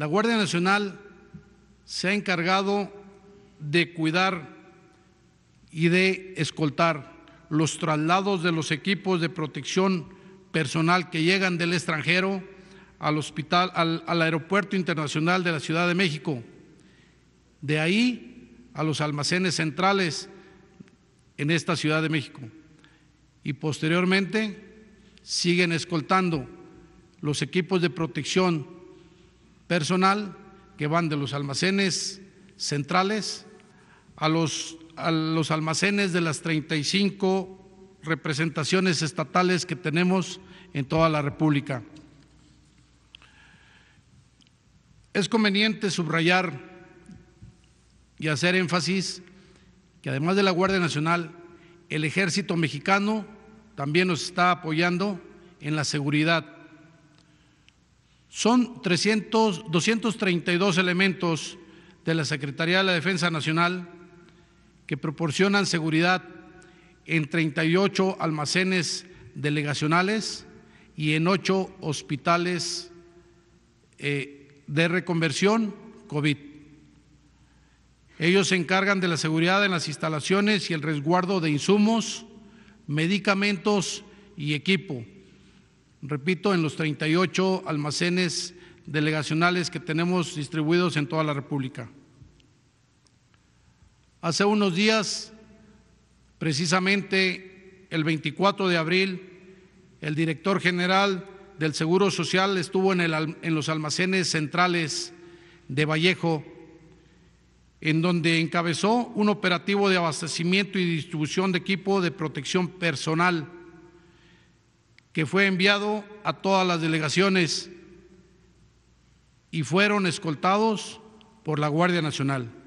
La Guardia Nacional se ha encargado de cuidar y de escoltar los traslados de los equipos de protección personal que llegan del extranjero al hospital al, aeropuerto internacional de la Ciudad de México. De ahí a los almacenes centrales en esta Ciudad de México. Y posteriormente siguen escoltando los equipos de protección personal que van de los almacenes centrales a los, a los almacenes de las 35 representaciones estatales que tenemos en toda la República. Es conveniente subrayar y hacer énfasis que además de la Guardia Nacional, el ejército mexicano también nos está apoyando en la seguridad son 232 elementos de la Secretaría de la Defensa Nacional que proporcionan seguridad en 38 almacenes delegacionales y en 8 hospitales eh, de reconversión COVID. Ellos se encargan de la seguridad en las instalaciones y el resguardo de insumos, medicamentos y equipo repito, en los 38 almacenes delegacionales que tenemos distribuidos en toda la República. Hace unos días, precisamente el 24 de abril, el director general del Seguro Social estuvo en, en los almacenes centrales de Vallejo, en donde encabezó un operativo de abastecimiento y distribución de equipo de protección personal que fue enviado a todas las delegaciones y fueron escoltados por la Guardia Nacional.